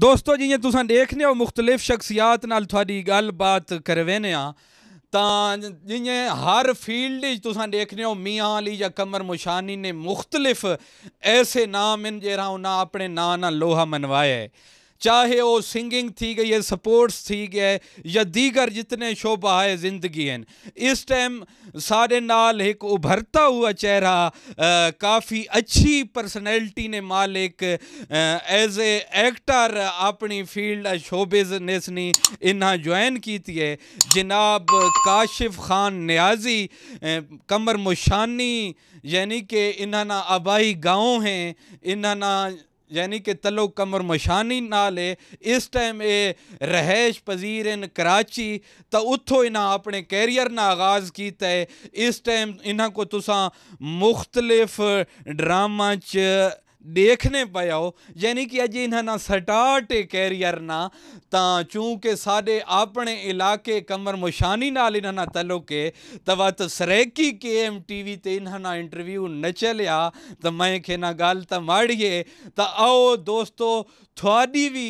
ਦੋਸਤੋ ਜਿਵੇਂ ਤੁਸੀਂ ਦੇਖਨੇ ਹੋ ਮੁxtਲਿਫ ਸ਼ਖਸੀਅਤ ਨਾਲ ਤੁਹਾਡੀ ਗੱਲਬਾਤ ਕਰਵੇਨੇ ਆ ਤਾਂ ਜਿਵੇਂ ਹਰ ਫੀਲਡ ਵਿੱਚ ਤੁਸੀਂ ਦੇਖਨੇ ਹੋ ਮੀਆਂ ਅਲੀ ਜਾਂ ਕਮਰ ਮੁਸ਼ਾਨੀ ਨੇ ਮੁxtਲਿਫ ਐਸੇ ਨਾਮ ਇਨ ਜਿਹੜਾ ਉਹਨਾਂ ਆਪਣੇ ਨਾਂ ਨਾਲ ਲੋਹਾ ਮਨਵਾਇਆ चाहे वो सिंगिंग थी गई है स्पोर्ट्स थी गए या दीगर जितने शोभा है ज़िंदगी इस टाइम सारे नाल एक उभरता हुआ चेहरा काफ़ी अच्छी पर्सनैलिटी ने मालिक एज ए एक्टर अपनी फील्ड शोबे बिजनेस ने इन्हें ज्वाइन की है जनाब काशिफ खान न्याजी कमर मुशानी यानी कि इन्हें ना आबाई गाँव हैं इन्हों यानी कि तलो कमर मशानी नाल है इस टाइम ये रहायश पजीर इन कराची तो उतो इन्हें अपने कैरियर ना आगाज़ किया है इस टाइम इन्हों को तुसा मुख्तलिफ ड्रामा च ਦੇਖਨੇ ਪਿਆਓ ਯਾਨੀ ਕਿ ਅਜੇ ਇਹਨਾਂ ਨਾਲ ਸਟਾਰਟ ਕੈਰੀਅਰ ਨਾ ਤਾਂ ਚੂੰਕਿ ਸਾਡੇ ਆਪਣੇ ਇਲਾਕੇ ਕਮਰ ਮੁਸ਼ਾਨੀ ਨਾਲ ਇਹਨਾਂ ਨਾਲ ਤਲੁਕ ਹੈ ਤਵਤ ਸਰੇਕੀ ਕੇਐਮ ਟੀਵੀ ਤੇ ਇਹਨਾਂ ਨਾਲ ਇੰਟਰਵਿਊ न चलिया त मैं खे न ॻाल्हि त माड़िए त आओ दोस्तो थोड़ी भी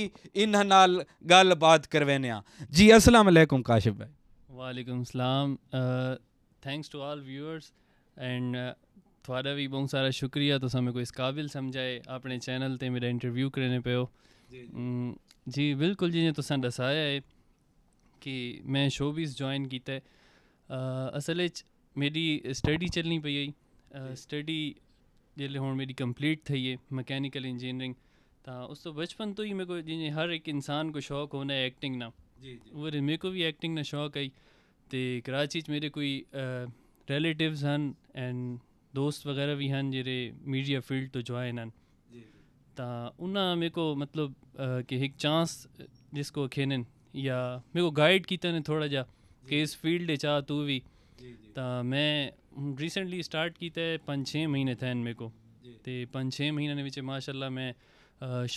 इन नाल गल बात करवेने जी अस्सलाम वालेकुम काशिफ भाई वालेकुम सलाम thanks to all viewers and ਤੁਹਾਡਾ ਵੀ ਬਹੁਤ ਸਾਰਾ ਸ਼ੁਕਰੀਆ ਤੁਸੀਂ ਮੈਨੂੰ ਇਸ ਕਾਬਿਲ ਸਮਝਾਏ ਆਪਣੇ ਚੈਨਲ ਤੇ ਮੇਰਾ ਇੰਟਰਵਿਊ ਕਰਨੇ ਪਿਓ ਜੀ ਬਿਲਕੁਲ ਜੀ ਤੁਸੀਂ ਦੱਸਾਇਆ ਹੈ ਕਿ ਮੈਂ ਸ਼ੋਬੀਸ ਜੁਆਇਨ ਕੀਤਾ ਅਸਲ ਵਿੱਚ ਮੇਰੀ ਸਟੱਡੀ ਚੱਲਣੀ ਪਈ ਹੈ ਸਟੱਡੀ ਜਿਹੜੇ ਹੁਣ ਮੇਰੀ ਕੰਪਲੀਟ ਥਈ ਹੈ ਮਕੈਨੀਕਲ ਇੰਜੀਨੀਅਰਿੰਗ ਤਾਂ ਉਸ ਤੋਂ ਬਚਪਨ ਤੋਂ ਹੀ ਮੇਰੇ ਕੋ ਜਿਵੇਂ ਹਰ ਇੱਕ ਇਨਸਾਨ ਕੋ ਸ਼ੌਕ ਹੋਣਾ ਹੈ ਐਕਟਿੰਗ ਨਾ ਜੀ ਜੀ ਉਹ ਮੇਰੇ ਕੋ ਵੀ ਐਕਟਿੰਗ ਨਾ ਸ਼ੌਕ ਹੈ ਤੇ ਕਰਾਚੀ 'ਚ ਮੇਰੇ ਕੋਈ ਰਿਲੇਟਿਵਸ ਹਨ ਐਂਡ दोस्त वगैरह भी हैं जे मीडिया फील्ड तो जो हैं तो उन्हें मेरे को मतलब कि एक चांस जिसको खेनन या मेरे को गाइड किया ने थोड़ा जा कि इस फील्ड चाह तू भी तो मैं रिसेंटली स्टार्ट किया है पाँच छः महीने थे मेरे को तो पाँच छः महीने के बिच मैं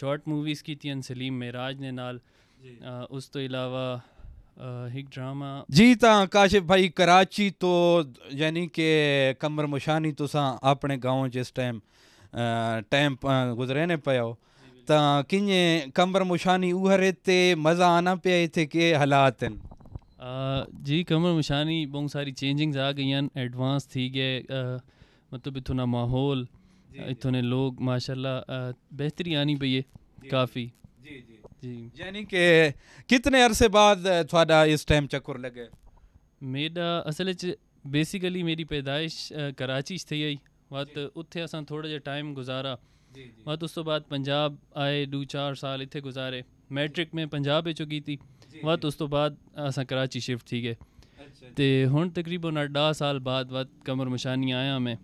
शॉर्ट मूवीज़ की सलीम मेराज ने नाल उस तो इलावा जी तो काशिफ भाई कराची तो यानी कि कमर मुशानी तुसां तो अपने गांव जिस टाइम टाइम गुज़रे न पिया त कीअं कमर मुशानी उहा रेत मज़ा आना पिया हिते के हालात आहिनि जी कमर मुशानी बहुत सारी चेंजिंग्स आ गई हैं एडवांस थी गए मतलब इतना ना माहौल इतों ने लोग माशाल्लाह बेहतरी आनी पई है काफ़ी जी जी जी यानी कि कितने अरसे बाद थोड़ा इस टाइम चक्कर लगे मेरा असल बेसिकली मेरी पैदाइश कराची थी आई बात उत्थे असा थोड़ा जहा टाइम गुजारा बात उस बाद पंजाब आए दो चार साल इतने गुजारे मैट्रिक में पंजाब में चुकी थी बात उस बाद असा कराची शिफ्ट थी गए अच्छा, हूँ तकरीबन अड्डा साल बाद कमर मशानी आया मैं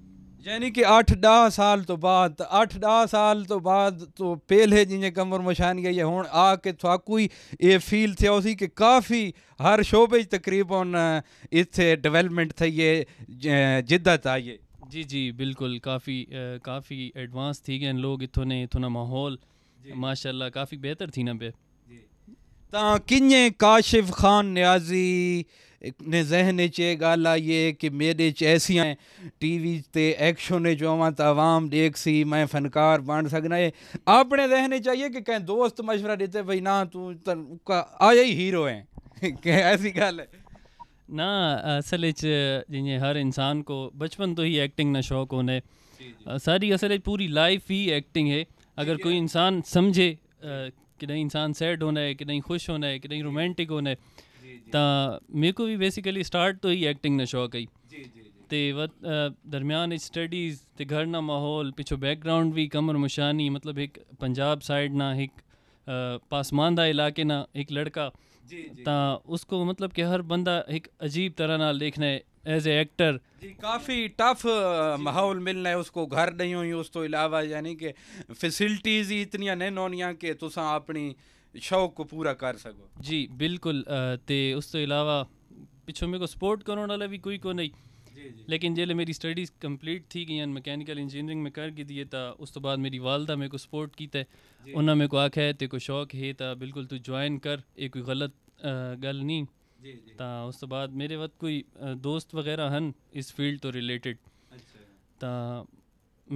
यानी कि अठ ॾह साल तो बाद अठ ॾह साल तो बाद तो पहले जी कमर मशान गई है हूँ आके थकू ही ये फील थे कि काफ़ी हर शोबे तकरीबन इतने डेवलपमेंट थी है जिदत आई है जी जी बिल्कुल काफ़ी काफ़ी एडवांस थी गए लोग इतों ने इतों माहौल माशा काफ़ी बेहतर थी ना पे तो किन्हें काशिफ खान न्याजी ने ज़हन चे गाल आई कि मेरे च चैसी ऐं टी वी ते एक्शन चवां तो आवाम देख सी मैं फ़नकार बन सकना है अपने ज़हन चाहिए कि कहीं दोस्त मशवरा दिते भाई ना तू का आया ही हीरो है ऐसी गल है ना असल जी हर इंसान को बचपन तो ही एक्टिंग ना शौक़ होना है सारी असल पूरी लाइफ ही एक्टिंग है अगर कोई इंसान समझे कि नहीं इंसान सैड होना है कि नहीं खुश होना है कि नहीं रोमांटिक होना है ਤਾਂ ਮੇਰੇ ਕੋ ਵੀ ਬੇਸਿਕਲੀ ਸਟਾਰਟ ਤੋਂ ਹੀ ਐਕਟਿੰਗ ਦਾ ਸ਼ੌਕ ਹੈ ਜੀ ਜੀ ਤੇ ਦਰਮਿਆਨ ਸਟੱਡੀਜ਼ ਤੇ ਘਰ ਨਾ ਮਾਹੌਲ ਪਿੱਛੋਂ ਬੈਕਗ੍ਰਾਉਂਡ ਵੀ ਕਮਰ ਮੁਸ਼ਾਨੀ ਮਤਲਬ ਇੱਕ ਪੰਜਾਬ ਸਾਈਡ ਨਾ ਇੱਕ पासमानदा इलाके ना एक लड़का ता उसको मतलब कि हर बंदा एक अजीब तरह ना देखना है एज ए एक्टर जी काफ़ी टफ माहौल मिलना है उसको घर नहीं हुई उस तो अलावा यानी कि फैसिलिटीज़ ही इतनिया नहीं होनिया कि तुसा अपनी शौक को पूरा कर सको जी बिल्कुल तो ਉਸ ਤੋਂ ਇਲਾਵਾ ਪਿੱਛੋਂ ਮੇਰੇ ਕੋ ਸਪੋਰਟ ਕਰਨ ਵਾਲਾ ਵੀ ਕੋਈ ਕੋ ਨਹੀਂ लेकिन जेल मेरी स्टडीज़ कंप्लीट थी गई मैकेनिकल इंजीनियरिंग में कर दी है तो उस तो बाद मेरी वालदा मेरे को सपोर्ट किया उन्होंने मेरे को आख्या है तेरे को शौक है तो बिल्कुल तू ज्वाइन कर ये कोई गलत गल नहीं जी, ता उस तो बाद मेरे वक्त कोई दोस्त वगैरह हैं इस फील्ड तो रिलेटेड अच्छा। ता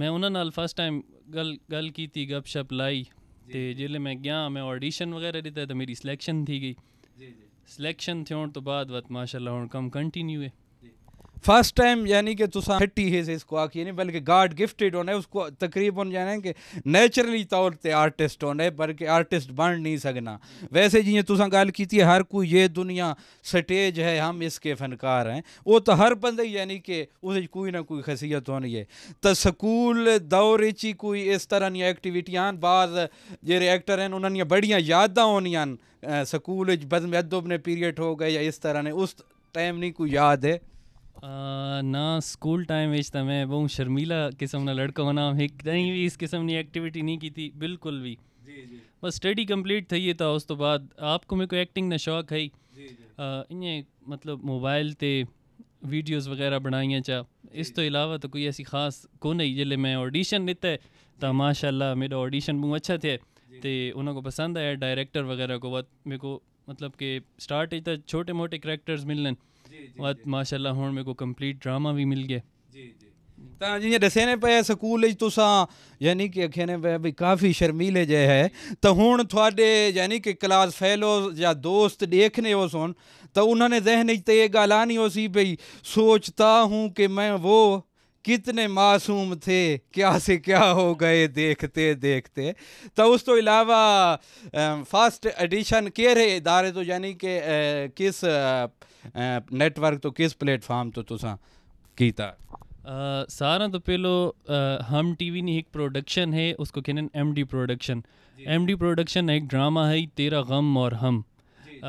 मैं उन्होंने फर्स्ट टाइम गल गल की थी गप शप लाई तो जिसले मैं गया मैं ऑडिशन वगैरह दिता तो मेरी सिलेक्शन थी गई सिलेक्शन थियण तो बाद माशा माशाल्लाह कम कंटिन्यू है फर्स्ट टाइम यानी कि तुसा हट्टी है से इसको आखिए नहीं बल्कि गाड गिफ्टेड होने उसको तकरीबन जाने कि नेचुरली तौर पे आर्टिस्ट होने बल्कि आर्टिस्ट बन नहीं सकना वैसे जिये तुसा गल की हर कोई ये दुनिया स्टेज है हम इसके फनकार हैं वो तो हर बंदे यानी कि उस कोई ना कोई खसीयत होनी है तो स्कूल दौर च कोई इस तरह दियाँ एक्टिविटियां बाद जेरे एक्टर हैं उन्होंने बड़िया यादा होनिया स्कूल बदमदुब ने पीरियड हो गए या इस तरह ने उस टाइम नहीं कोई याद है અ ના સ્કૂલ ટાઈમ وچ તમે બહુ શરમિલા قسمنا لڑکا હોના હક તઈ ભી اس قسم ની એક્ટિવિટી નહીં કી થી બિલકુલ ભી જી જી બસ સ્ટડી કમ્પ્લીટ થઈએ તો ઉસ તો બાદ આપકો મેકો એક્ટિંગ ના શોક હઈ જી જી અ ઇને મતલબ મોબાઈલ તે વીડિયોઝ વગેરા બનાઈયા ચા ઇસ તો ઇલાવા તો કોઈ એસી ખાસ કો નહીં જલે મે ઓડિશન દે તા માશાલ્લા મેરો ઓડિશન બહુ અચ્છા થે تے ઉના કો પસંદ આયા ડાયરેક્ટર વગેરા કો મેકો મતલબ કે સ્ટાર્ટ જ તો છોટે મોટે કરેક્ટર્સ મિલને और माशाल्लाह हुन मेरे को कंप्लीट ड्रामा भी मिल गया जी जी ਤਾਂ ਜੀ ਦੱਸੇ ਪਏ ਸਕੂਲ ਵਿੱਚ ਤੁਸੀਂ ਯਾਨੀ ਕਿ ਅਖੇ ਨੇ ਵੀ ਕਾਫੀ ਸ਼ਰਮੀਲੇ ਜੇ ਹੈ ਤਾਂ ਹੁਣ ਤੁਹਾਡੇ ਯਾਨੀ ਕਿ ਕਲਾਸ ਫੈਲੋ ਜਾਂ ਦੋਸਤ ਦੇਖਨੇ ਹੋ ਸੁਣ ਤਾਂ ਉਹਨਾਂ ਨੇ ਜ਼ਿਹਨ ਵਿੱਚ ਤੇ ਇਹ ਗੱਲ ਆਣੀ ਹੋ ਸੀ ਭਈ ਸੋਚਤਾ ਹੂੰ ਕਿ ਮੈਂ ਉਹ कितने मासूम थे क्या से क्या हो गए देखते देखते तो उस तो अलावा फर्स्ट एडिशन के रहे इदारे तो यानी कि किस नेटवर्क तो किस प्लेटफॉर्म तो तुसा कीता सारा तो पहलो हम टीवी नहीं एक प्रोडक्शन है उसको कहने M D production M D production एक ड्रामा है तेरा गम और हम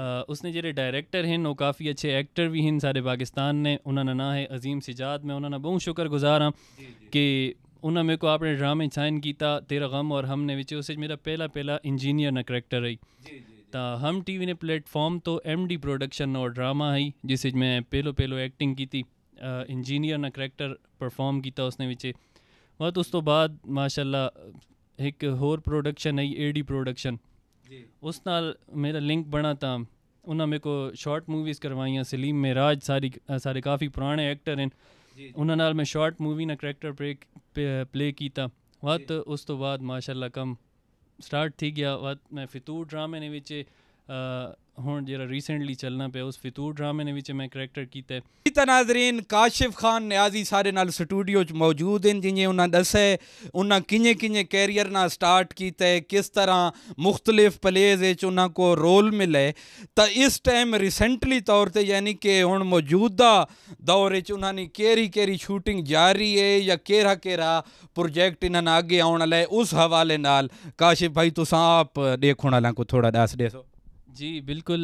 Uh, उसने जेरे डायरेक्टर हैं वो काफ़ी अच्छे एक्टर भी हैं सारे पाकिस्तान ने उन्होंने ना है अजीम सिजाद मैं उन्होंने बहुत शुक्र गुजार हाँ कि उन्होंने मेरे को अपने ड्रामे साइन किया तेरा गम और हमने बिच उस मेरा पहला पहला इंजीनियर ना करैक्टर रही ता हम टीवी ने प्लेटफॉर्म तो एम डी प्रोडक्शन और ड्रामा है जिस मैं पहलो पहलो एक्टिंग की थी इंजीनियर ने करैक्टर परफॉर्म किया उसने बिचे बहुत उस तो बाद माशाल्लाह एक होर production I A D production उस नाल मेरा लिंक बना था उन्होंने मेरे को शॉर्ट मूवीज करवाइया सलीम मेराज सारी सारे काफ़ी पुराने एक्टर हैं उन्होंने मैं शॉर्ट मूवी ने करैक्टर प्ले प्ले किया बहुत उस तो बाद माशाल्लाह कम સ્ટાર્ટ થઈ ગયા વાત મેં ફિતૂર ડ્રામાની વિચે ਹੁਣ ਜਿਹੜਾ ਰੀਸੈਂਟਲੀ ਚੱਲਣਾ ਪਿਆ ਉਸ ਫਿਤੂਰ ਡਰਾਮੇ ਨੇ ਵਿੱਚ ਮੈਂ ਕਰੈਕਟਰ ਕੀਤਾ ਹੈ ਤਨਾਜ਼ਰੀਨ ਕਾਸ਼ਿਫ ਖਾਨ ਨਿਆਜ਼ੀ ਸਾਡੇ ਨਾਲ ਸਟੂਡੀਓ 'ਚ ਮੌਜੂਦ ਹਨ ਜਿਵੇਂ ਉਹਨਾਂ ਦੱਸੇ ਉਹਨਾਂ ਕਿੰਨੇ ਕਿੰਨੇ ਕੈਰੀਅਰ ਨਾਲ ਸਟਾਰਟ ਕੀਤਾ ਹੈ ਕਿਸ ਤਰ੍ਹਾਂ ਮੁxtਲਿਫ ਪਲੇਜ਼ ਵਿੱਚ ਉਹਨਾਂ ਕੋ ਰੋਲ ਮਿਲੇ ਤਾਂ ਇਸ ਟਾਈਮ ਰੀਸੈਂਟਲੀ ਤੌਰ ਤੇ ਯਾਨੀ ਕਿ ਹੁਣ ਮੌਜੂਦਾ ਦੌਰ ਵਿੱਚ ਉਹਨਾਂ ਨੇ ਕਿਹੜੀ ਕਿਹੜੀ ਸ਼ੂਟਿੰਗ ਜਾਰੀ ਹੈ ਜਾਂ ਕਿਹੜਾ ਕਿਹੜਾ ਪ੍ਰੋਜੈਕਟ ਇਹਨਾਂ ਨਾਲ ਅੱਗੇ ਆਉਣ ਵਾਲਾ ਹੈ ਉਸ ਹਵਾਲੇ ਨਾਲ ਕਾਸ਼ਿਫ ਭਾਈ ਤੁਸੀਂ ਆਪ ਦੇਖਣ ਵਾਲਾ ਕੋ ਥੋੜਾ ਦੱਸ ਦੇਸੋ जी बिल्कुल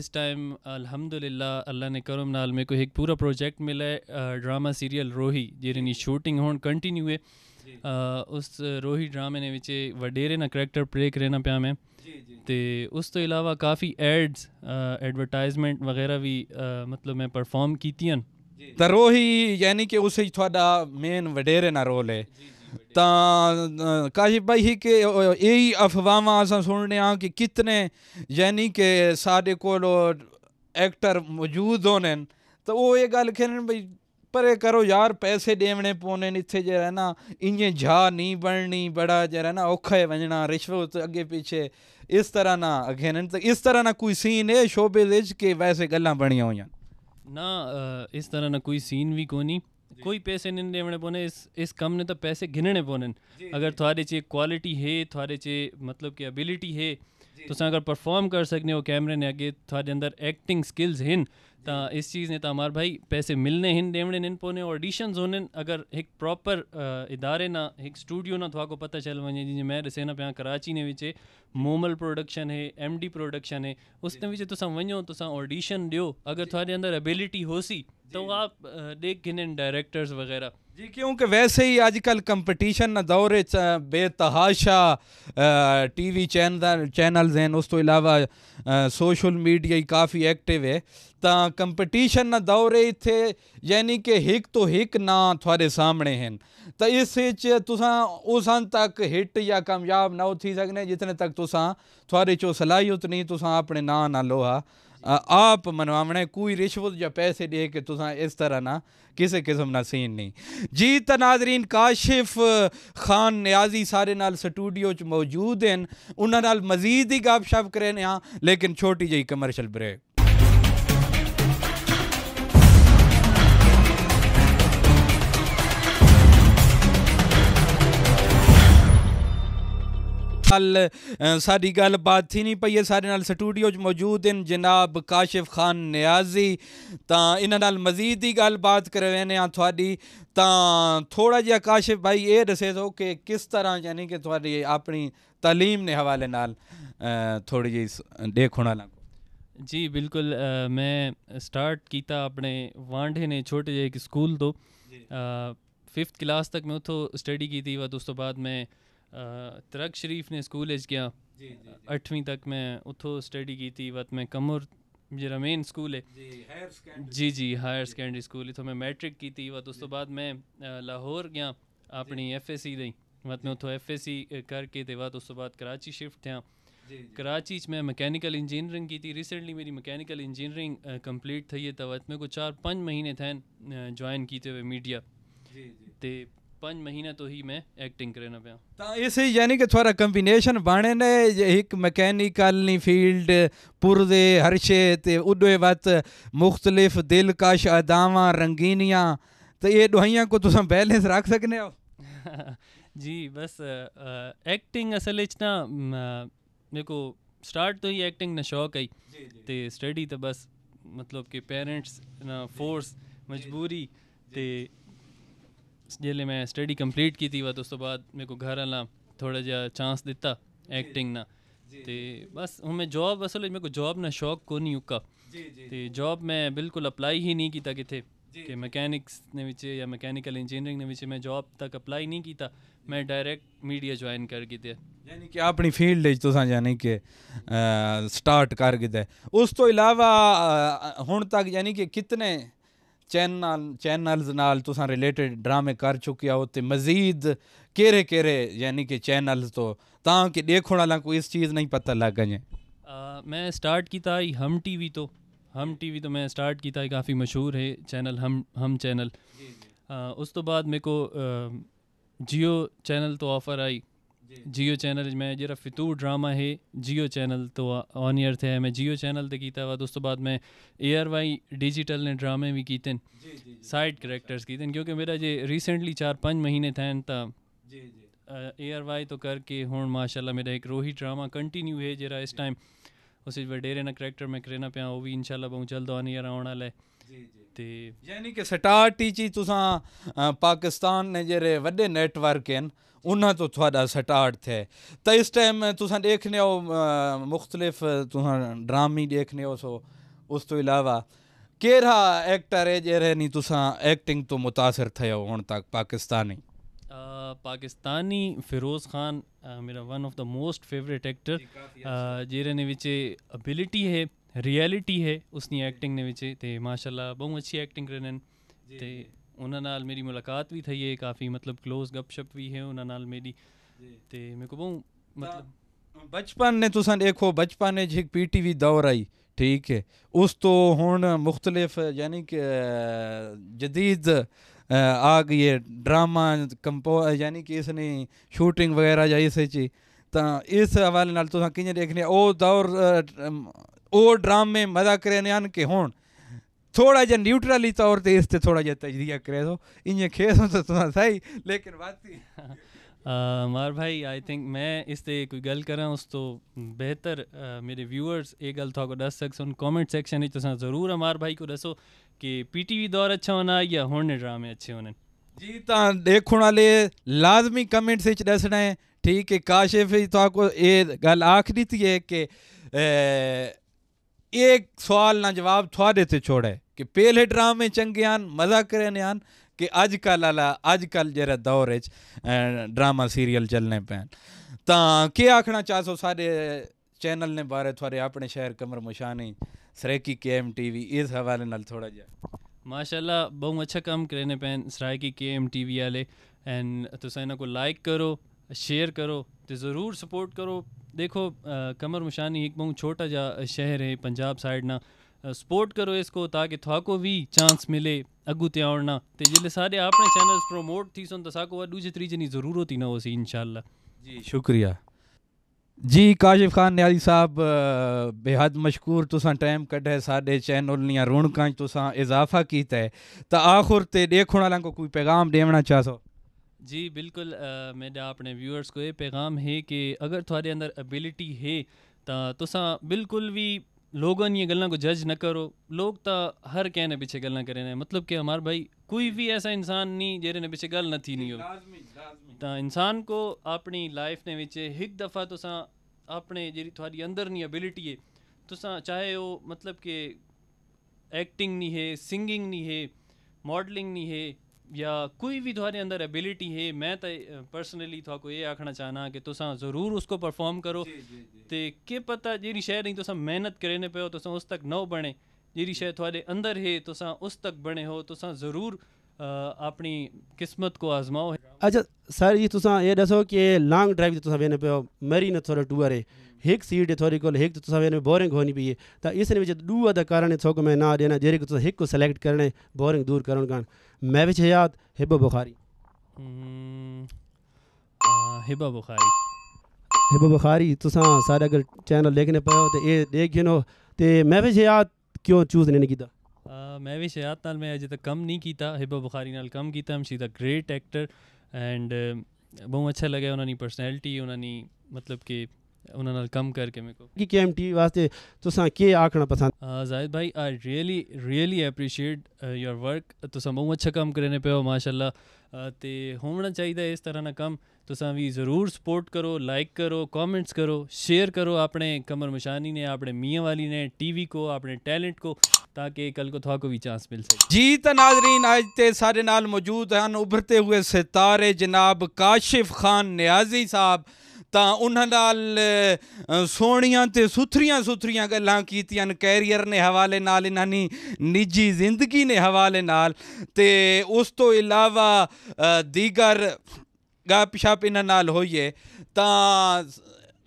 इस टाइम अल्हम्दुलिल्लाह अल्लाह ने करम नाल मेरे को एक पूरा प्रोजेक्ट मिला है ड्रामा सीरियल रोही जिन्हें शूटिंग हूँ कंटिन्यू है उस रोही ड्रामे ने बच्चे वडेरे ना करैक्टर प्ले करना पाया मैं तो उस तो इलावा काफ़ी एड्स एडवरटाइजमेंट वगैरह भी मतलब मैं परफॉर्म की तो रोही यानी कि उस मेन वडेरे ना रोल है ਤਾਂ ਕਾਸ਼ਿਪ ਭਾਈ ਹੀ ਕਿ ਇਹੀ ਅਫਵਾਹਾਂ ਅਸਾਂ ਸੁਣਨੇ ਆ ਕਿ ਕਿਤਨੇ ਯਾਨੀ ਕਿ ਸਾਡੇ ਕੋਲ ਐਕਟਰ ਮੌਜੂਦ ਹੋਣੇ ਤਾਂ ਉਹ ਇਹ ਗੱਲ ਕਹਿਣ ਭਈ परे करो यार पैसे देवने पौने इतने जो है ना इं जा नहीं बननी बड़ा जो है ना औखा है वजना रिश्वत अगे पीछे इस तरह ना अगेन तो इस तरह ना कोई सीन है शोबे के वैसे गल् बनिया हुई ना इस तरह ना कोई सीन भी को कोई पैसे नहीं देवने पौने इस इस कम ने तो पैसे गिनने पौने अगर थोड़े चे क्वालिटी है थोड़े चे मतलब कि एबिलिटी है तो अगर परफॉर्म कर सकने हो कैमरे ने आगे थोड़े अंदर एक्टिंग स्किल्स हैं ਤਾਂ इस चीज़ ने तमार भाई पैसे मिलने ਮਿਲਨੇ ਹਿੰ ਦੇਵਣੇ ਨਿਨ पोने ऑडिशंस होने अगर एक प्रॉपर इदारे ना एक स्टूडियो ना थवा तो को पता चल वने जी मैं रसे ना पिया कराची ने विचे मोमल प्रोडक्शन है डी प्रोडक्शन है उसने विचे तो वनो तो ऑडिशन दियो अगर थोड़े अंदर एबिलिटी होसी तो आप देख गिन डायरेक्टर्स वगैरह जी क्योंकि वैसे ही आजकल कंपटीशन ना च बेतहाशा टी वी चैनल चैनल्स हैं उस तो अलावा सोशल मीडिया ही काफ़ी एक्टिव है ਤਾਂ कंपटीशन ना दौरे रही यानी कि हिक तो हिक ना थोड़े सामने हैं तो इस तुसा उस हद तक हिट या कामयाब ना थी सकने जितने तक तुसा थोड़े चो सलाहियत नहीं तुसा अपने ना ना लोहा आप मनवावने कोई रिश्वत या पैसे दे के तुसा इस तरह ना किसी किस्म का सीन नहीं जी तो नाजरीन काशिफ खान न्याजी सारे नाल स्टूडियो मौजूद हैं उन्होंने मजीद ही गप शप करें लेकिन छोटी जी कमर्शल ब्रेक कल सारी बात थी नहीं पई है सारे स्टूडियो मौजूद हैं जनाब काशिफ खान न्याजी तो इन्हों मजीद ही गलबात कर रहे हैं थोड़ी तो थोड़ा जहा काशिफ भाई ये दसे तो कि किस तरह यानी कि थोड़ी अपनी तलीम ने हवाले न थोड़ी जी देखना लगो जी बिल्कुल आ, मैं स्टार्ट किया अपने वांडे ने छोटे जे एक स्कूल तो फिफ्थ क्लास तक मैं उतो स्टडी की थी वह तो बाद मैं ਤਰਕ ਸ਼ਰੀਫ ਨੇ ਸਕੂਲ ਵਿੱਚ ਗਿਆ ਜੀ ਜੀ 8ਵੀਂ ਤੱਕ ਮੈਂ ਉੱਥੋਂ ਸਟੱਡੀ ਕੀਤੀ ਵਤ ਮੈਂ ਕਮਰ ਜਿਹੜਾ ਮੇਨ ਸਕੂਲ ਹੈ ਜੀ ਹਾਇਰ ਸੈਕੰਡਰੀ ਜੀ ਜੀ ਹਾਇਰ ਸੈਕੰਡਰੀ ਸਕੂਲ ਇਥੋਂ ਮੈਂ ਮੈਟ੍ਰਿਕ ਕੀਤੀ ਵਤ ਉਸ ਤੋਂ ਬਾਅਦ ਮੈਂ ਲਾਹੌਰ ਗਿਆ ਆਪਣੀ ਐਫਐਸਸੀ ਲਈ ਵਤ ਮੈਂ ਉੱਥੋਂ ਐਫਐਸਸੀ ਕਰਕੇ ਤੇ ਵਤ ਉਸ ਤੋਂ ਬਾਅਦ ਕਰਾਚੀ ਸ਼ਿਫਟ ਥਿਆ कराची च मैं मैकेनिकल इंजीनियरिंग की थी रिसेंटली मेरी मैकेनिकल इंजीनियरिंग कंप्लीट थी है तो मेरे को चार पाँच महीने थे ज्वाइन किए हुए मीडिया ते 5 ਮਹੀਨੇ ਤੋਂ ਹੀ ਮੈਂ ਐਕਟਿੰਗ ਕਰਨ ਪਿਆ ਤਾਂ ਇਸ ਹੀ ਯਾਨੀ ਕਿ ਤੁਹਾਡਾ ਕੰਬੀਨੇਸ਼ਨ ਬਾਣੇ ਨੇ ਇੱਕ ਮਕੈਨਿਕਲਨੀ ਫੀਲਡ ਪੁਰਦੇ ਹਰਸ਼ੇ ਤੇ ਉਦੋਏ ਵਤ ਮੁxtਲਿਫ ਦਿਲਕਸ਼ ਅਦਾਵਾਂ ਰੰਗੀਨੀਆਂ ਤੇ ਇਹ ਦੁਹਾਈਆਂ ਕੋ ਤੁਸੀਂ ਬੈਲੈਂਸ ਰੱਖ ਸਕਨੇ ਹੋ ਜੀ ਬਸ ਐਕਟਿੰਗ ਅਸਲ ਵਿੱਚ ਨਾ ਮੇਰੇ ਕੋ ਸਟਾਰਟ ਤੋਂ ਹੀ ਐਕਟਿੰਗ ਦਾ ਸ਼ੌਕ ਹੈ ਤੇ ਸਟੱਡੀ ਤਾਂ ਬਸ ਮਤਲਬ ਕਿ ਪੇਰੈਂਟਸ ਨਾ ਫੋਰਸ ਮਜਬੂਰੀ ਤੇ जेल्लै मैं स्टडी कंप्लीट की वा उस तो बाद मेरे को घर आह्ला थोड़ा जहा चांस दिता एक्टिंग ना तो बस हूँ मैं जॉब असल मेरे को जॉब ना शौक को नहीं उका तो जॉब मैं बिल्कुल अप्लाई ही नहीं किया कितने कि मैकेनिक्स ने बच्चे या मैकेनिकल इंजीनियरिंग ने बच्चे मैं जॉब तक अप्लाई नहीं किया मैं डायरेक्ट मीडिया ज्वाइन कर कीते यानी कि अपनी फील्ड ਵਿੱਚ कि स्टार्ट ਕਿ ਸਟਾਰਟ ਕਰ ਗਿਦਾ ਉਸ ਤੋਂ ਇਲਾਵਾ ਹੁਣ ਤੱਕ ਯਾਨੀ चैनल चैनल तुसा रिलेटिड ड्रामे कर चुके हो तो मजीद केरे केरे यानी कि चैनल तो ताकि देखने वाला कोई इस चीज़ नहीं पता लग जाए मैं स्टार्ट किया हम टीवी तो हम टीवी तो मैं स्टार्ट किया काफ़ी मशहूर है चैनल हम हम चैनल आ, उस तो बाद मेरे को जियो चैनल तो ऑफर आई जियो चैनल में जरा फितूर ड्रामा है जियो चैनल तो ऑन ईयर थे मैं जियो चैनल ते किया हुआ उस बाद मैं ए आर वाई डिजिटल ने ड्रामे भी कीते साइड करेक्टर्स कीते क्योंकि मेरा जो रिसेंटली चार पाँच महीने थे ता ए आर वाई तो करके हूँ माशाला मेरा एक रोही ड्रामा कंटिन्यू है जरा इस टाइम उस डेरे ना करैक्टर मैं करना पाया वो भी इनशाला बहुत जल्द ऑन ईयर आने वाला है जी जी ਤੇ ਯਾਨੀ ਕਿ ਸਟਾਰ ਟੀਚੀ ਤੁਸੀਂ ਪਾਕਿਸਤਾਨ ਨੇ ਜਿਹੜੇ ਵੱਡੇ ਨੈਟਵਰਕ ਹਨ ਉਹਨਾਂ ਤੋਂ ਤੁਹਾਡਾ ਸਟਾਰਟ ਥੇ ਤਾਂ ਇਸ ਟਾਈਮ ਤੁਸੀਂ ਦੇਖਨੇ ਹੋ ਮੁxtਲਿਫ ਤੁਸੀਂ ਡਰਾਮੀ ਦੇਖਨੇ ਹੋ ਸੋ ਉਸ ਤੋਂ ਇਲਾਵਾ ਕਿਹੜਾ ਐਕਟਰ ਹੈ ਜਿਹੜੇ ਨਹੀਂ ਤੁਸੀਂ ਐਕਟਿੰਗ ਤੋਂ متاثر ਥੇ ਹੋ ਹੁਣ ਤੱਕ ਪਾਕਿਸਤਾਨੀ ਪਾਕਿਸਤਾਨੀ ਫਿਰੋਜ਼ ਖਾਨ ਮੇਰਾ ਵਨ ਆਫ ਦਾ ਮੋਸਟ ਫੇਵਰਿਟ ਐਕਟਰ ਜਿਹੜੇ ਨੇ ਵਿੱਚ ਐਬਿਲਿਟੀ ਹੈ રિયાલિટી હે ઉસની એક્ટિંગને વિશે તે માશાલ્લાહ બહુ અચ્છી એક્ટિંગ કરીને તે ਉਹਨਾਂ ਨਾਲ ਮੇਰੀ ਮੁਲਾਕਾਤ ਵੀ થઈ ਹੈ ਕਾਫੀ ਮਤਲਬ ক্লোਜ਼ ਗੱਪਸ਼ਪ ਵੀ ਹੈ ਉਹਨਾਂ ਨਾਲ ਮੇਰੀ ਤੇ ਮੇਰੇ ਕੋ ਬਹੁ ਮਤਲਬ ਬਚਪਨ ਨੇ ਤੁਸੀਂ ਦੇਖੋ ਬਚਪਨ ਨੇ ਜਿੱਕ ਪੀਟੀਵੀ ਦੌਰ ਆਈ ਠੀਕ ਹੈ ਉਸ ਤੋਂ ਹੁਣ ਮੁxtਲਿਫ ਯਾਨੀ ਕਿ ਜਦੀਦ ਆ ਗਈ ਹੈ ਡਰਾਮਾ ਕੰਪੋ ਯਾਨੀ ਕਿ ਇਸ ਨੇ ਸ਼ੂਟਿੰਗ ਵਗੈਰਾ ਜਾਈ ਸੇ ਚੀ ਤਾਂ ਇਸ ਹਵਾਲੇ ਨਾਲ ਤੁਸੀਂ ਕਿਵੇਂ ਦੇਖਨੇ ਉਹ ਦੌਰ और ड्रामे मज़ा करे नियान के होण थोड़ा जहा न्यूट्रली तौर पर इस थोड़ा जहा तजिया करे तो इन्हें खेस हो तो सही लेकिन बात मार भाई आई थिंक मैं इस ते कोई गल करा उस तो बेहतर आ, मेरे व्यूअर्स ये गल थो दस सक उन कमेंट सेक्शन में जरूर मार भाई को दसो कि पीटीवी दौर अच्छा होना या होने ड्रामे अच्छे होने जी ता देखण वाले लाजमी कमेंट्स दसना है ठीक है काशिफ तो ये गल आखनी थी है कि एक सवाल ना जवाब थोड़े से छोड़े कि पहले ड्रामे चंगे आन मज़ा कर आन कि अजकल आला अजकल जरा दौर ड्रामा सीरियल चलने पैन तो क्या आखना सो सारे चैनल ने बारे थोड़े अपने शहर कमर मुशानी सरेकी के एम टी वी इस हवाले न थोड़ा जहा माशाल्लाह बहुत अच्छा काम करने पैन सरायकी के एम टी वी आले एंड तुम इन्हों को लाइक करो शेयर करो तो ज़रूर सपोर्ट करो देखो आ, कमर मुशानी एक बहुत छोटा जा शहर है पंजाब साइड ना सपोर्ट करो इसको ताकि थाको भी चांस मिले अगू ते आना ना सारे अपने चैनल्स प्रमोट थी सुन तो साको दूजे त्रीजे की जरूरत ही ना होसी इंशाल्लाह जी शुक्रिया जी काशिफ खान न्याजी साहब बेहद मशहूर तुसा टाइम कढे साडे चैनल या रौनक इजाफा किया है तो आखिर ते को कोई पैगाम देना चाहो जी बिल्कुल मेरा अपने व्यूअर्स को ये पैगाम है कि अगर थोड़े अंदर एबिलिटी है तो तुसा बिल्कुल भी लोगों ये गल्ला को जज न करो लोग तो हर कहने ने पीछे गल्ला करे मतलब कि हमारे भाई कोई भी ऐसा इंसान नहीं जेरे ने पीछे गल न थी नहीं हो तो इंसान को अपनी लाइफ ने विच एक दफ़ा तुसा अपने जी थोड़ी अंदर नी एबिलिटी है तुसा चाहे वो मतलब कि एक्टिंग नहीं है सिंगिंग नहीं है मॉडलिंग नहीं है या कोई भी थोड़े अंदर एबिलिटी है मैं तो पर्सनली थोड़ा को ये आखना चाहना कि तुस ज़रूर उसको परफॉर्म करो तो के पता जी शायद नहीं तो मेहनत करने पे हो तो उस तक न बने जी शायद थोड़े अंदर है तो उस तक बने हो तो ज़रूर अपनी किस्मत को आजमाओ अच्छा सर जी तुसा ये दसो कि लॉन्ग ड्राइव ते तुसा वेने पियो मरीन थोड़ा टूअर है एक सीट थोरी कोल हिकु तुसा वेने बोरिंग होनी पई तो इसने विच दू अदा कारण छोक में ना देना जेरे को तुसा हिकु सेलेक्ट करने बोरिंग दूर करण मैं विच याद हिबा बुखारी हम्म, हिबा बुखारी हिब बुखारी तुसा सारे अगर चैनल देखने पे तो ये देख गिनो ते मैं विच याद क्यों चूज नहीं कीता मैं भी शहजाद नाल मैं अजे तक कम नहीं किया हिबा बुखारी नाल कम किया एम शीदा ग्रेट एक्टर एंड बहुत अच्छा लगे उन्होंने पर्सनैलिटी उन्होंने मतलब कि उन्होंने कम करके मेरे को कि के एम टी वास्ते तुसा के आखना पसंद जाहिद भाई I really really appreciate your work तुसा बहुत अच्छा कम करने पे हो माशाल्लाह ते होना चाहिए इस तरह ना कम तुसा भी जरूर सपोर्ट करो लाइक करो कमेंट्स करो शेयर करो अपने कमर मशानी ने अपने मियाँ वाली ने टीवी को अपने टैलेंट को ਤਾਂ ਕਿ ਕੱਲ ਕੋ ਤੁਹਾਕੋ ਵੀ ਚਾਂਸ ਮਿਲ ਸਕੇ ਜੀ ਤਾਂ ਨਾਜ਼ਰੀਨ ਅੱਜ ਤੇ ਸਾਡੇ ਨਾਲ ਮੌਜੂਦ ਹਨ ਉਭਰਤੇ ਹੋਏ ਸਿਤਾਰੇ ਜਨਾਬ ਕਾਸ਼ਿਫ ਖਾਨ ਨਿਆਜ਼ੀ ਸਾਹਿਬ ਤਾਂ ਉਹਨਾਂ ਨਾਲ ਸੋਹਣੀਆਂ ਤੇ ਸੁਥਰੀਆਂ ਸੁਥਰੀਆਂ ਗੱਲਾਂ ਕੀਤੀਆਂ ਕੈਰੀਅਰ ਨੇ ਹਵਾਲੇ ਨਾਲ ਇਹਨਾਂ ਨੇ ਨਿੱਜੀ ਜ਼ਿੰਦਗੀ ਨੇ ਹਵਾਲੇ ਨਾਲ ਤੇ ਉਸ ਤੋਂ ਇਲਾਵਾ ਦੀਗਰ ਗੱਪ ਇਹਨਾਂ ਨਾਲ ਹੋਈਏ ਤਾਂ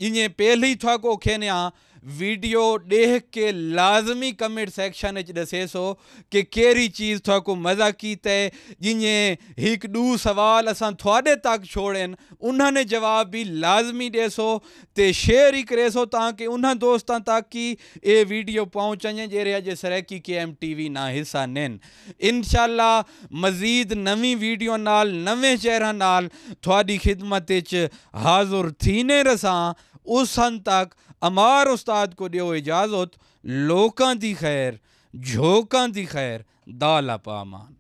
ਇਹਨੇ ਪਹਿਲੀ ਥਾਕੋ ਥਾ ਕੋ ਖੇਨਿਆ वीडियो ॾेह के लाज़मी कमेंट सैक्शन च ॾिसेसो की कहिड़ी चीज़ थो को मज़ाकी तय जीअं हिकु ॾू सुवाल असां थोॾे तक छोड़नि उन्हनि जवाब भी लाज़मी ॾिसो ते शेयर ही करे सो तव्हांखे उन दोस्तनि तक ही ये वीडियो पहुचनि जहिड़े अजय सरैकी के एम टी वी ना हिस्सा निन इनशाला मज़ीद नवी वीडियो नाल नवें चेहरा नाल थोड़ी खिदमत हाज़ुर थीने रसां उस हन तक अमार उस्ताद को दियो इजाजत लोगों की खैर झोंक की खैर दाला पामान